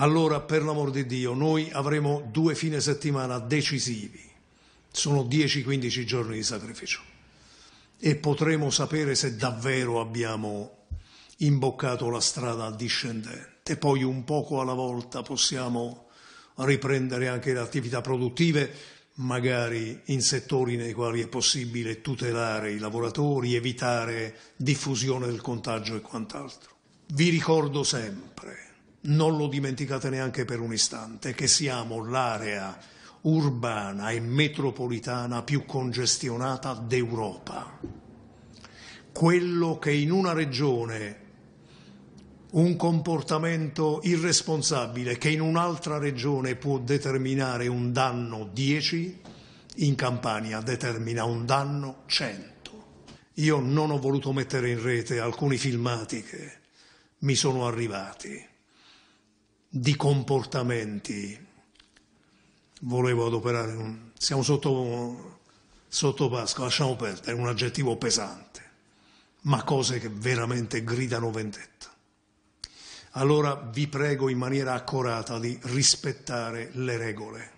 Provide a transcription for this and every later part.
allora per l'amor di Dio noi avremo due fine settimana decisivi, sono 10-15 giorni di sacrificio e potremo sapere se davvero abbiamo imboccato la strada discendente. Poi un poco alla volta possiamo riprendere anche le attività produttive, magari in settori nei quali è possibile tutelare i lavoratori, evitare diffusione del contagio e quant'altro. Vi ricordo sempre non lo dimenticate neanche per un istante, che siamo l'area urbana e metropolitana più congestionata d'Europa. Quello che in una regione un comportamento irresponsabile che in un'altra regione può determinare un danno 10, in Campania determina un danno 100. Io non ho voluto mettere in rete alcuni filmati che mi sono arrivati di comportamenti. Volevo adoperare un... Siamo sotto, sotto Pasqua, lasciamo perdere, un aggettivo pesante, ma cose che veramente gridano vendetta. Allora vi prego in maniera accurata di rispettare le regole.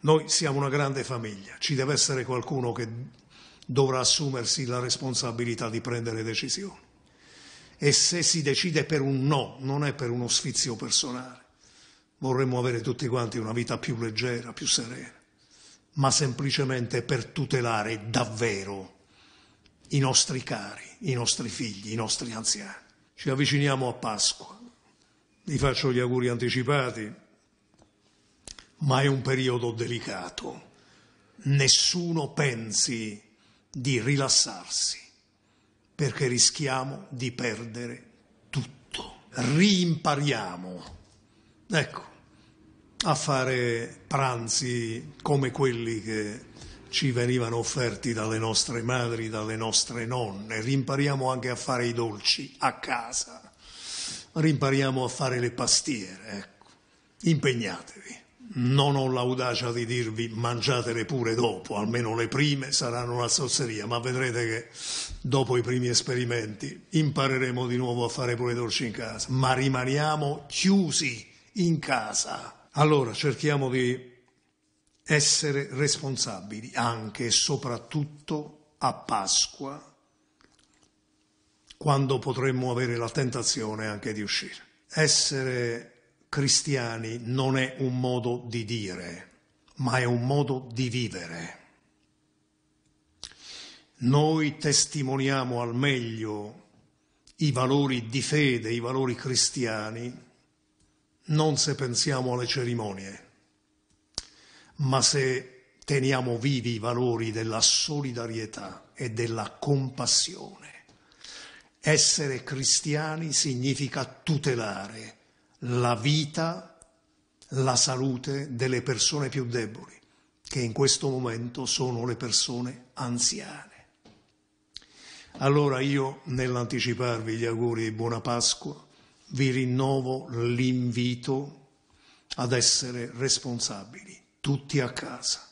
Noi siamo una grande famiglia, ci deve essere qualcuno che dovrà assumersi la responsabilità di prendere decisioni e se si decide per un no, non è per uno sfizio personale. Vorremmo avere tutti quanti una vita più leggera, più serena, ma semplicemente per tutelare davvero i nostri cari, i nostri figli, i nostri anziani. Ci avviciniamo a Pasqua, vi faccio gli auguri anticipati, ma è un periodo delicato. Nessuno pensi di rilassarsi perché rischiamo di perdere tutto. Rimpariamo, ecco, a fare pranzi come quelli che ci venivano offerti dalle nostre madri, dalle nostre nonne, rimpariamo anche a fare i dolci a casa, rimpariamo a fare le pastiere, ecco. impegnatevi non ho l'audacia di dirvi mangiatele pure dopo, almeno le prime saranno una zozzeria, ma vedrete che dopo i primi esperimenti impareremo di nuovo a fare pure i dolci in casa, ma rimaniamo chiusi in casa. Allora cerchiamo di essere responsabili anche e soprattutto a Pasqua, quando potremmo avere la tentazione anche di uscire. Essere responsabili cristiani non è un modo di dire, ma è un modo di vivere. Noi testimoniamo al meglio i valori di fede, i valori cristiani, non se pensiamo alle cerimonie, ma se teniamo vivi i valori della solidarietà e della compassione. Essere cristiani significa tutelare la vita, la salute delle persone più deboli, che in questo momento sono le persone anziane. Allora io, nell'anticiparvi gli auguri di buona Pasqua, vi rinnovo l'invito ad essere responsabili, tutti a casa.